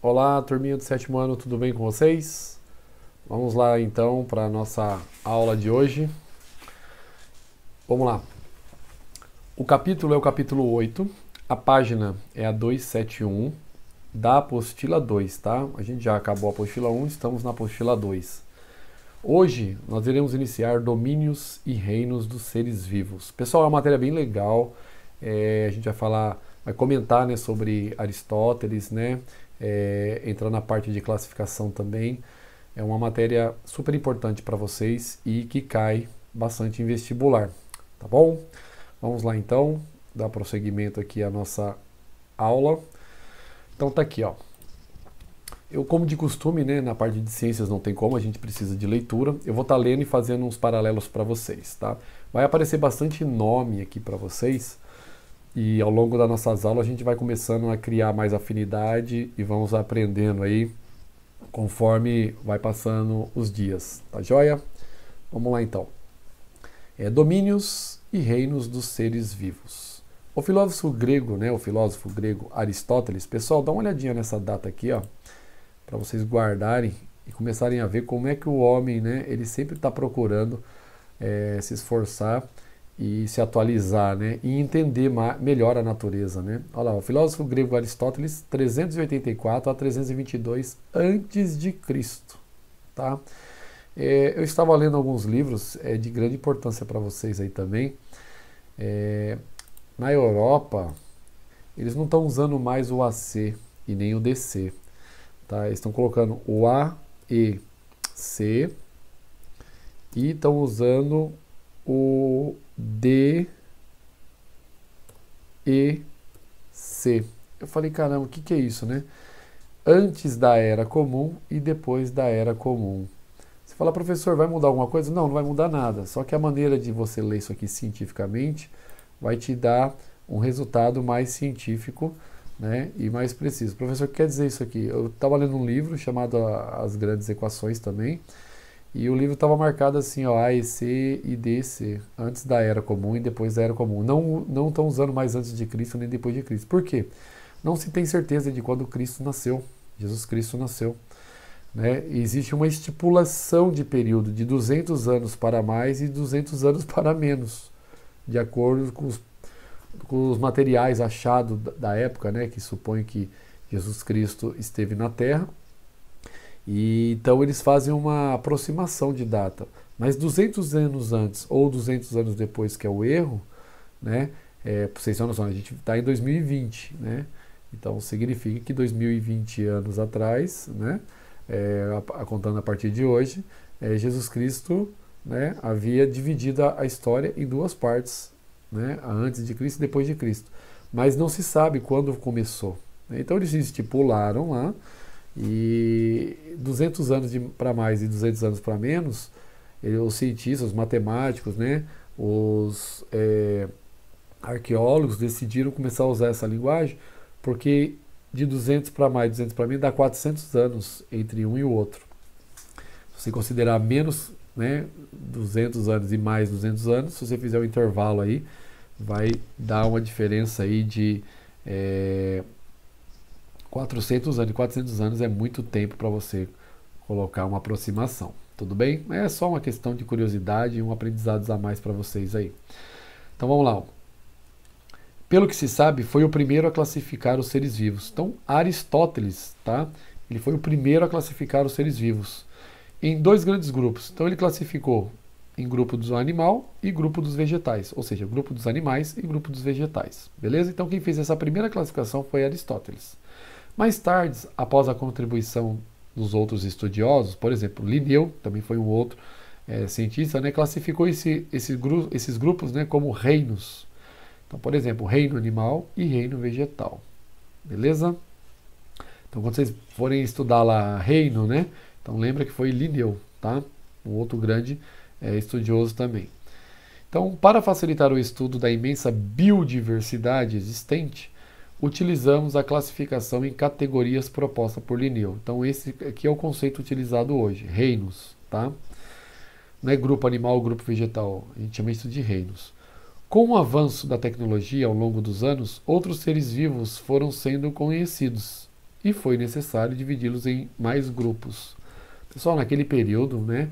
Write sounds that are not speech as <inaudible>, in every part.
Olá, turminha do sétimo ano, tudo bem com vocês? Vamos lá então para a nossa aula de hoje. Vamos lá. O capítulo é o capítulo 8, a página é a 271 da apostila 2, tá? A gente já acabou a apostila 1, estamos na apostila 2. Hoje nós iremos iniciar domínios e reinos dos seres vivos. Pessoal, é uma matéria bem legal. É, a gente vai falar, vai comentar né, sobre Aristóteles, né? É, entrar na parte de classificação também. É uma matéria super importante para vocês e que cai bastante em vestibular, tá bom? Vamos lá então, dar prosseguimento aqui à nossa aula. Então tá aqui, ó. Eu, como de costume, né, na parte de ciências não tem como, a gente precisa de leitura. Eu vou estar tá lendo e fazendo uns paralelos para vocês, tá? Vai aparecer bastante nome aqui para vocês e ao longo das nossas aulas a gente vai começando a criar mais afinidade e vamos aprendendo aí conforme vai passando os dias, tá joia? Vamos lá então. É, domínios e reinos dos seres vivos. O filósofo grego, né, o filósofo grego Aristóteles, pessoal, dá uma olhadinha nessa data aqui, ó para vocês guardarem e começarem a ver como é que o homem, né, ele sempre está procurando é, se esforçar e se atualizar, né, e entender melhor a natureza, né. Olha lá, o filósofo grego Aristóteles, 384 a 322 antes de Cristo, tá? É, eu estava lendo alguns livros é, de grande importância para vocês aí também. É, na Europa, eles não estão usando mais o AC e nem o DC. Tá? Eles estão colocando o A, E, C e estão usando o D, E, C. Eu falei, caramba, o que, que é isso, né? Antes da era comum e depois da era comum. Você fala, professor, vai mudar alguma coisa? Não, não vai mudar nada. Só que a maneira de você ler isso aqui cientificamente vai te dar um resultado mais científico né, e mais preciso. Professor, o que quer dizer isso aqui? Eu estava lendo um livro chamado As Grandes Equações também, e o livro estava marcado assim, ó, A, E, C e D, C, antes da Era Comum e depois da Era Comum. Não estão usando mais antes de Cristo nem depois de Cristo. Por quê? Não se tem certeza de quando Cristo nasceu, Jesus Cristo nasceu. Né? Existe uma estipulação de período de 200 anos para mais e 200 anos para menos, de acordo com os com os materiais achados da época, né, que supõe que Jesus Cristo esteve na Terra. E então eles fazem uma aproximação de data. Mas 200 anos antes ou 200 anos depois, que é o erro, né? É, por vocês a gente está em 2020, né? Então significa que 2020 anos atrás, né? É, a, a, contando a partir de hoje, é, Jesus Cristo né, havia dividido a, a história em duas partes, né? antes de Cristo e depois de Cristo. Mas não se sabe quando começou. Né. Então eles estipularam lá, e 200 anos para mais e 200 anos para menos, eh, os cientistas, os matemáticos, né? os é, arqueólogos decidiram começar a usar essa linguagem, porque de 200 para mais, 200 para menos, dá 400 anos entre um e o outro. Se você considerar menos né, 200 anos e mais 200 anos, se você fizer um intervalo aí, vai dar uma diferença aí de é, eh, 400 anos. 400 anos é muito tempo para você colocar uma aproximação, tudo bem? É só uma questão de curiosidade e um aprendizado a mais para vocês aí. Então vamos lá. Pelo que se sabe, foi o primeiro a classificar os seres vivos. Então Aristóteles, tá? Ele foi o primeiro a classificar os seres vivos em dois grandes grupos. Então ele classificou em grupo dos animal e grupo dos vegetais, ou seja, grupo dos animais e grupo dos vegetais. Beleza? Então quem fez essa primeira classificação foi Aristóteles. Mais tarde, após a contribuição dos outros estudiosos, por exemplo, Linneu também foi um outro é, cientista, né, classificou esse, esse gru, esses grupos né, como reinos. Então, por exemplo, reino animal e reino vegetal. Beleza? Então, quando vocês forem estudar lá reino, né? Então lembra que foi Linneu, tá? Um outro grande é, estudioso também. Então, para facilitar o estudo da imensa biodiversidade existente, utilizamos a classificação em categorias proposta por Linneu. Então, esse aqui é o conceito utilizado hoje, reinos, tá? Não é grupo animal, grupo vegetal, a gente chama isso de reinos. Com o avanço da tecnologia ao longo dos anos, outros seres vivos foram sendo conhecidos e foi necessário dividi-los em mais grupos. Pessoal, naquele período, né,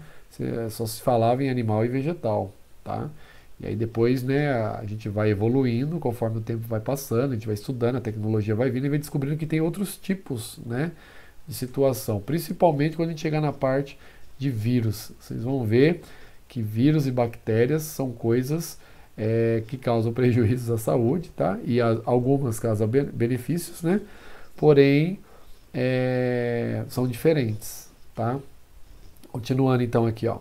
só se falava em animal e vegetal, tá? E aí depois, né, a gente vai evoluindo conforme o tempo vai passando, a gente vai estudando, a tecnologia vai vindo e vai descobrindo que tem outros tipos, né, de situação, principalmente quando a gente chegar na parte de vírus. Vocês vão ver que vírus e bactérias são coisas é, que causam <laughs> prejuízos à saúde, tá? E a, algumas causam benefícios, né? Porém, é, são diferentes, tá? Continuando então aqui, ó.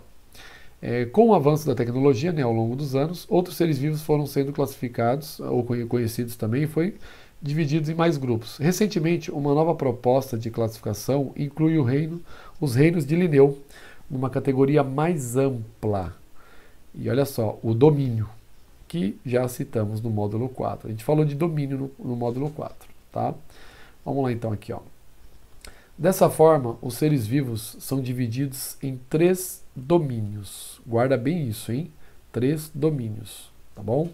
É, com o avanço da tecnologia né, ao longo dos anos, outros seres vivos foram sendo classificados ou conhecidos também e foi divididos em mais grupos. Recentemente, uma nova proposta de classificação inclui reino, os reinos de Linneu, numa categoria mais ampla. E olha só, o domínio, que já citamos no módulo 4. A gente falou de domínio no, no módulo 4, tá? Vamos lá então aqui, ó. Dessa forma, os seres vivos são divididos em três domínios. Guarda bem isso, hein? Três domínios, tá bom?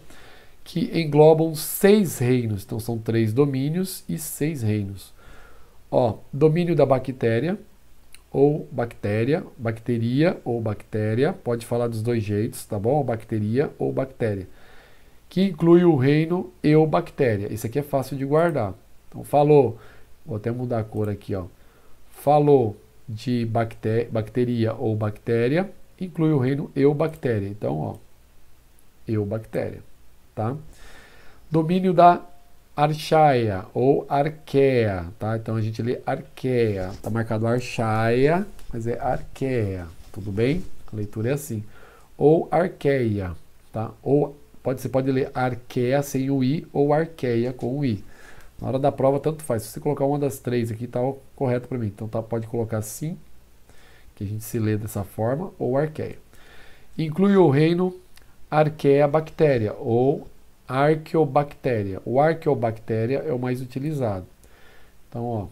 Que englobam seis reinos. Então são três domínios e seis reinos. Ó, domínio da bactéria ou bactéria, bacteria ou bactéria, pode falar dos dois jeitos, tá bom? Bacteria ou bactéria. Que inclui o reino eubactéria. Esse aqui é fácil de guardar. Então falou, vou até mudar a cor aqui, ó Falou de bactéria bacteria ou bactéria, inclui o reino eubactéria. Então, ó, eubactéria, tá? Domínio da archaia ou arqueia, tá? Então a gente lê arqueia, tá marcado archaia, mas é arqueia, tudo bem? A leitura é assim. Ou arqueia, tá? Ou pode, você pode ler arqueia sem o i ou arqueia com o i. Na hora da prova, tanto faz. Se você colocar uma das três aqui, está correto para mim. Então tá, pode colocar sim, que a gente se lê dessa forma, ou arqueia. Inclui o reino arqueabactéria ou arqueobactéria. O arqueobactéria é o mais utilizado. Então, ó,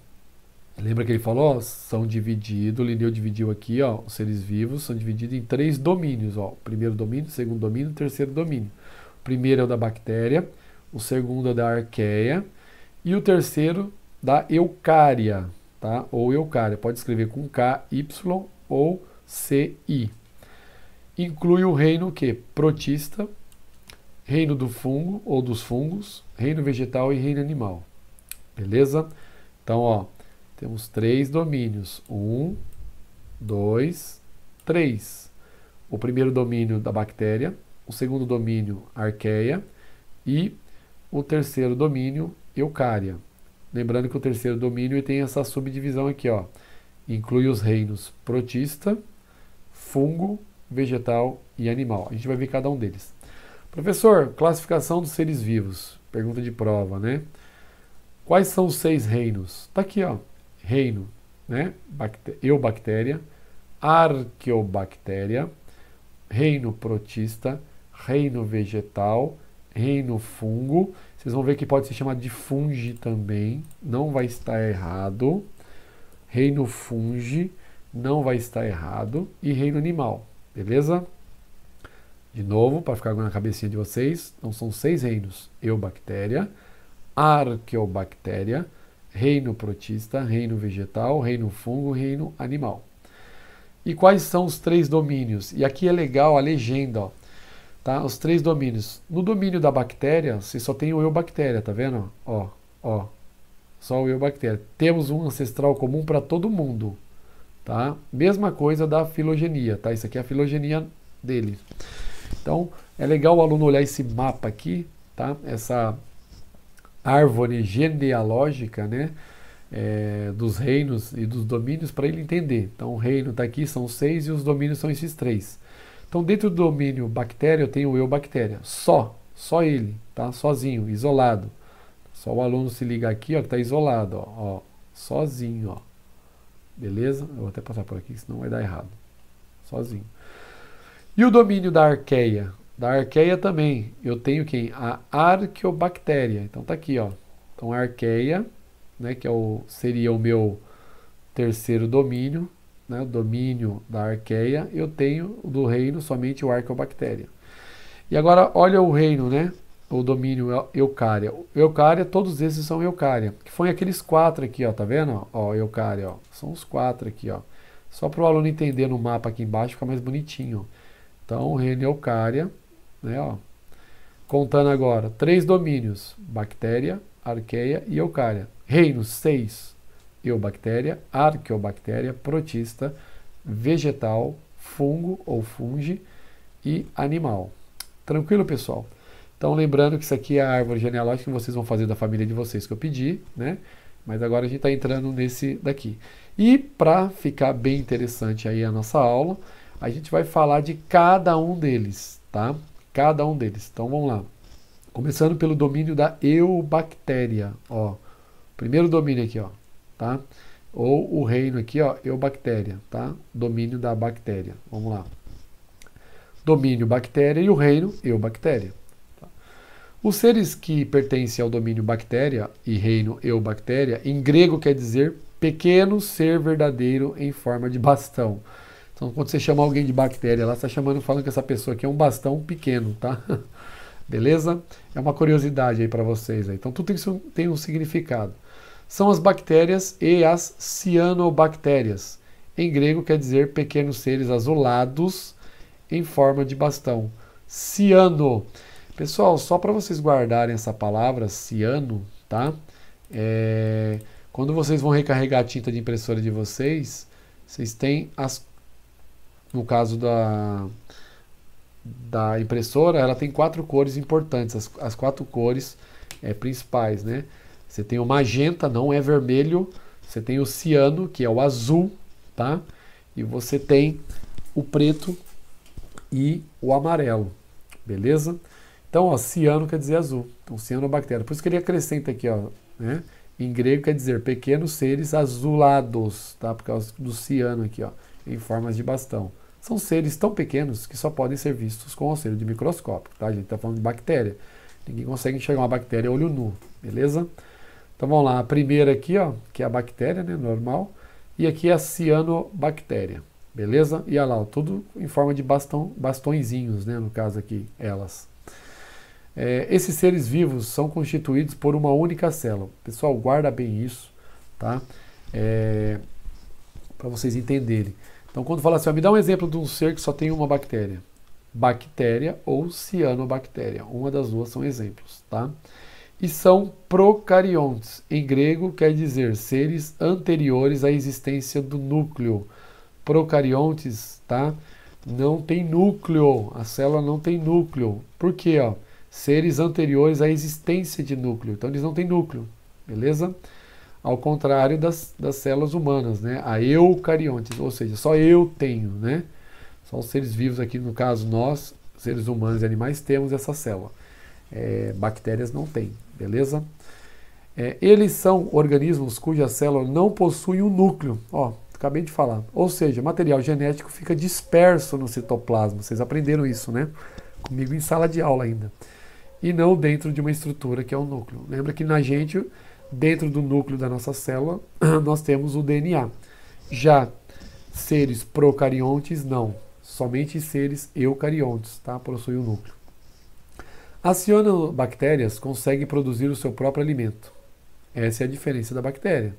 lembra que ele falou? são divididos, Linneu dividiu aqui, ó, os seres vivos são divididos em três domínios. Ó, primeiro domínio, segundo domínio, terceiro domínio. O primeiro é o da bactéria, o segundo é o da arqueia e o terceiro da eucária, tá? Ou eucária, pode escrever com K, Y ou C, I. Inclui o reino que protista, reino do fungo ou dos fungos, reino vegetal e reino animal. Beleza? Então, ó, temos três domínios. Um, dois, três. O primeiro domínio da bactéria, o segundo domínio arqueia e o terceiro domínio Eucária. Lembrando que o terceiro domínio tem essa subdivisão aqui, ó. Inclui os reinos protista, fungo, vegetal e animal. A gente vai ver cada um deles. Professor, classificação dos seres vivos. Pergunta de prova, né? Quais são os seis reinos? Tá aqui, ó. Reino, né? eubactéria, arqueobactéria, reino protista, reino vegetal, reino fungo vocês vão ver que pode se chamar de funge também, não vai estar errado. Reino funge, não vai estar errado. E reino animal, beleza? De novo, para ficar na cabecinha de vocês, então são seis reinos: eubactéria, arqueobactéria, reino protista, reino vegetal, reino fungo, reino animal. E quais são os três domínios? E aqui é legal a legenda, ó. Tá? Os três domínios. No domínio da bactéria, você só tem o eu bactéria, tá vendo? Ó, ó. Só o eu bactéria. Temos um ancestral comum para todo mundo, tá? Mesma coisa da filogenia, tá? Isso aqui é a filogenia dele. Então, é legal o aluno olhar esse mapa aqui, tá? Essa árvore genealógica, né? É, dos reinos e dos domínios para ele entender. Então, o reino está aqui, são seis, e os domínios são esses três. Então, dentro do domínio bactéria, eu tenho o eu bactéria, só, só ele, tá? Sozinho, isolado. Só o aluno se liga aqui, ó, que tá isolado, ó, ó sozinho, ó. Beleza? Eu vou até passar por aqui, senão vai dar errado. Sozinho. E o domínio da arqueia? Da arqueia também, eu tenho quem? A arqueobactéria. Então tá aqui, ó. Então a arqueia, né, que é o, seria o meu terceiro domínio, né, o domínio da arqueia, eu tenho do reino somente o arqueobactéria. E agora, olha o reino, né? O domínio eucária. Eucária, todos esses são eucária. Que foi aqueles quatro aqui, ó, tá vendo? Ó, eucária, ó. São os quatro aqui, ó. Só para o aluno entender no mapa aqui embaixo, fica mais bonitinho. Então, o reino é eucária, né, ó. Contando agora, três domínios: bactéria, arqueia e eucária. Reinos, seis eubactéria, arqueobactéria, protista, vegetal, fungo ou funge e animal. Tranquilo, pessoal? Então, lembrando que isso aqui é a árvore genealógica que vocês vão fazer da família de vocês que eu pedi, né? Mas agora a gente está entrando nesse daqui. E para ficar bem interessante aí a nossa aula, a gente vai falar de cada um deles, tá? Cada um deles. Então vamos lá. Começando pelo domínio da eubactéria, ó. Primeiro domínio aqui, ó tá? Ou o reino aqui, ó, eubactéria, tá? Domínio da bactéria. Vamos lá. Domínio bactéria e o reino eubactéria. Tá? Os seres que pertencem ao domínio bactéria e reino eubactéria, em grego quer dizer pequeno ser verdadeiro em forma de bastão. Então, quando você chama alguém de bactéria, lá está chamando, falando que essa pessoa aqui é um bastão pequeno, tá? <laughs> Beleza? É uma curiosidade aí para vocês. Aí. Né? Então, tudo isso tem um significado são as bactérias e as cianobactérias. Em grego quer dizer pequenos seres azulados em forma de bastão. Ciano. Pessoal, só para vocês guardarem essa palavra, ciano, tá? É... Quando vocês vão recarregar a tinta de impressora de vocês, vocês têm as. No caso da, da impressora, ela tem quatro cores importantes, as, as quatro cores é, principais, né? Você tem o magenta, não é vermelho. Você tem o ciano, que é o azul, tá? E você tem o preto e o amarelo, beleza? Então, ó, ciano quer dizer azul. Então, cianobactéria. É Por isso que ele acrescenta aqui, ó, né? Em grego quer dizer pequenos seres azulados, tá? Por causa do ciano aqui, ó, em formas de bastão. São seres tão pequenos que só podem ser vistos com o auxílio de microscópio, tá? A gente tá falando de bactéria. Ninguém consegue enxergar uma bactéria olho nu, beleza? Então vamos lá, a primeira aqui, ó, que é a bactéria, né, normal, e aqui é a cianobactéria, beleza? E olha lá, ó, tudo em forma de bastão, bastõezinhos, né, no caso aqui, elas. É, esses seres vivos são constituídos por uma única célula. Pessoal, guarda bem isso, tá? É, Para vocês entenderem. Então, quando fala assim, ó, me dá um exemplo de um ser que só tem uma bactéria. Bactéria ou cianobactéria. Uma das duas são exemplos, tá? e são procariontes. Em grego quer dizer seres anteriores à existência do núcleo. Procariontes, tá? Não tem núcleo, a célula não tem núcleo. Por quê, ó? Seres anteriores à existência de núcleo. Então eles não têm núcleo, beleza? Ao contrário das, das células humanas, né? A eucariontes, ou seja, só eu tenho, né? Só os seres vivos aqui, no caso nós, seres humanos e animais, temos essa célula. É, bactérias não têm, beleza? É, eles são organismos cuja célula não possui um núcleo, ó, acabei de falar. Ou seja, material genético fica disperso no citoplasma, vocês aprenderam isso, né? Comigo em sala de aula ainda. E não dentro de uma estrutura que é o um núcleo. Lembra que na gente, dentro do núcleo da nossa célula, <clears throat> nós temos o DNA. Já seres procariontes, não. Somente seres eucariontes, tá? Possuem o um núcleo. As cianobactérias conseguem produzir o seu próprio alimento. Essa é a diferença da bactéria.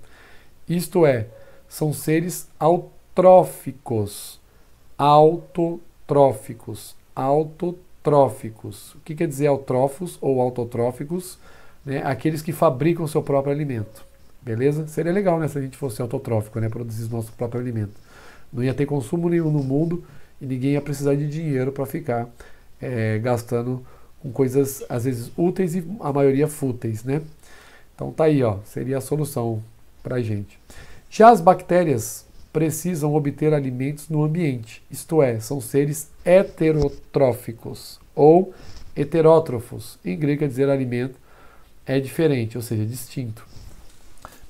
Isto é, são seres autróficos. Autotróficos. Autotróficos. O que quer dizer autrófos ou autotróficos? Né? Aqueles que fabricam o seu próprio alimento. Beleza? Seria legal né, se a gente fosse autotrófico, né? Produzir o nosso próprio alimento. Não ia ter consumo nenhum no mundo e ninguém ia precisar de dinheiro para ficar é, gastando com coisas às vezes úteis e a maioria fúteis, né? Então tá aí, ó, seria a solução para gente. Já as bactérias precisam obter alimentos no ambiente, isto é, são seres heterotróficos ou heterótrofos. Em grego quer dizer alimento é diferente, ou seja, distinto.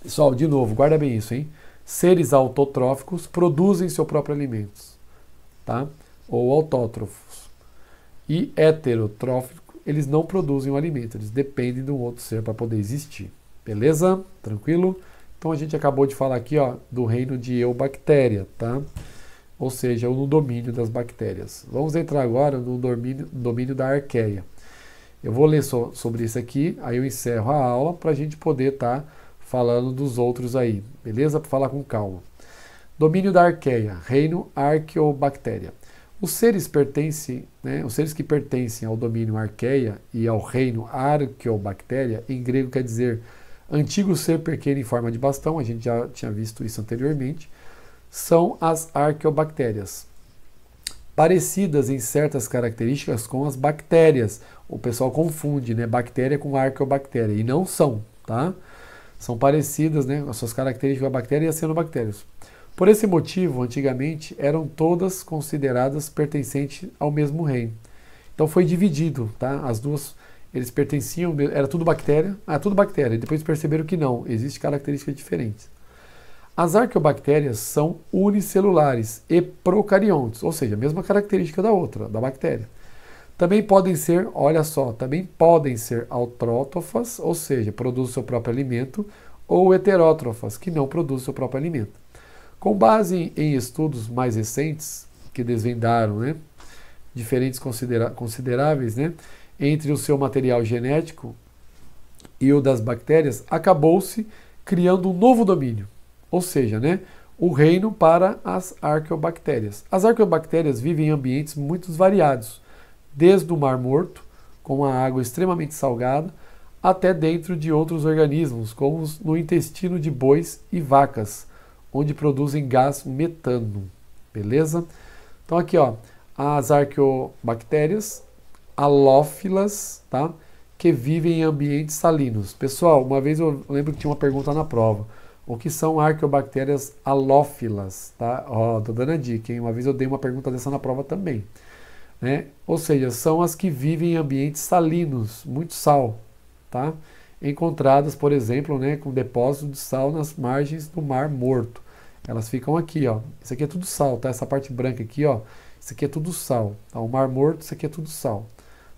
Pessoal, de novo, guarda bem isso, hein? Seres autotróficos produzem seu próprio alimento, tá? Ou autótrofos. E heterotróficos eles não produzem o alimento, eles dependem de um outro ser para poder existir. Beleza? Tranquilo? Então a gente acabou de falar aqui ó, do reino de eubactéria, tá? Ou seja, no domínio das bactérias. Vamos entrar agora no domínio, domínio da arqueia. Eu vou ler so, sobre isso aqui, aí eu encerro a aula para a gente poder estar tá falando dos outros aí, beleza? Para falar com calma. Domínio da arqueia, reino arqueobactéria. Os seres pertencem, né, os seres que pertencem ao domínio arqueia e ao reino arqueobactéria, em grego quer dizer antigo ser pequeno em forma de bastão, a gente já tinha visto isso anteriormente, são as arqueobactérias, parecidas em certas características com as bactérias. O pessoal confunde, né, bactéria com arqueobactéria e não são, tá? São parecidas, né, as suas características da bactéria e as cianobactérias. Por esse motivo, antigamente eram todas consideradas pertencentes ao mesmo reino. Então foi dividido, tá? As duas eles pertenciam, era tudo bactéria, ah, tudo bactéria. Depois perceberam que não, existem características diferentes. As arqueobactérias são unicelulares e procariontes, ou seja, a mesma característica da outra, da bactéria. Também podem ser, olha só, também podem ser autrótrofas, ou seja, produzem seu próprio alimento, ou heterótrofas, que não produzem seu próprio alimento. Com base em estudos mais recentes, que desvendaram né, diferentes considera consideráveis né, entre o seu material genético e o das bactérias, acabou-se criando um novo domínio, ou seja, né, o reino para as arqueobactérias. As arqueobactérias vivem em ambientes muito variados, desde o Mar Morto, com a água extremamente salgada, até dentro de outros organismos, como no intestino de bois e vacas, onde produzem gás metano, beleza? Então aqui, ó, as arqueobactérias halófilas, tá? Que vivem em ambientes salinos. Pessoal, uma vez eu lembro que tinha uma pergunta na prova. O que são arqueobactérias halófilas, tá? Ó, tô dando a dica, hein? Uma vez eu dei uma pergunta dessa na prova também. Né? Ou seja, são as que vivem em ambientes salinos, muito sal, tá? encontradas, por exemplo, né, com depósito de sal nas margens do Mar Morto. Elas ficam aqui, ó. Isso aqui é tudo sal, tá? Essa parte branca aqui, ó. Isso aqui é tudo sal. Tá? O Mar Morto, isso aqui é tudo sal.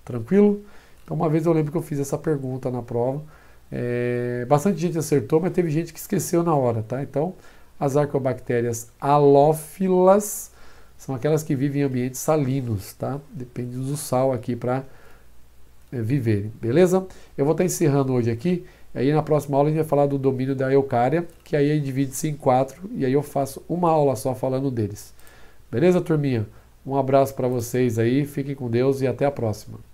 Tranquilo? Então, uma vez eu lembro que eu fiz essa pergunta na prova. É, bastante gente acertou, mas teve gente que esqueceu na hora, tá? Então, as arcobactérias halófilas são aquelas que vivem em ambientes salinos, tá? Depende do sal aqui para é, viverem, beleza? Eu vou estar encerrando hoje aqui. Aí na próxima aula a gente vai falar do domínio da eucária, que aí divide-se em quatro e aí eu faço uma aula só falando deles. Beleza, turminha? Um abraço para vocês aí, fiquem com Deus e até a próxima.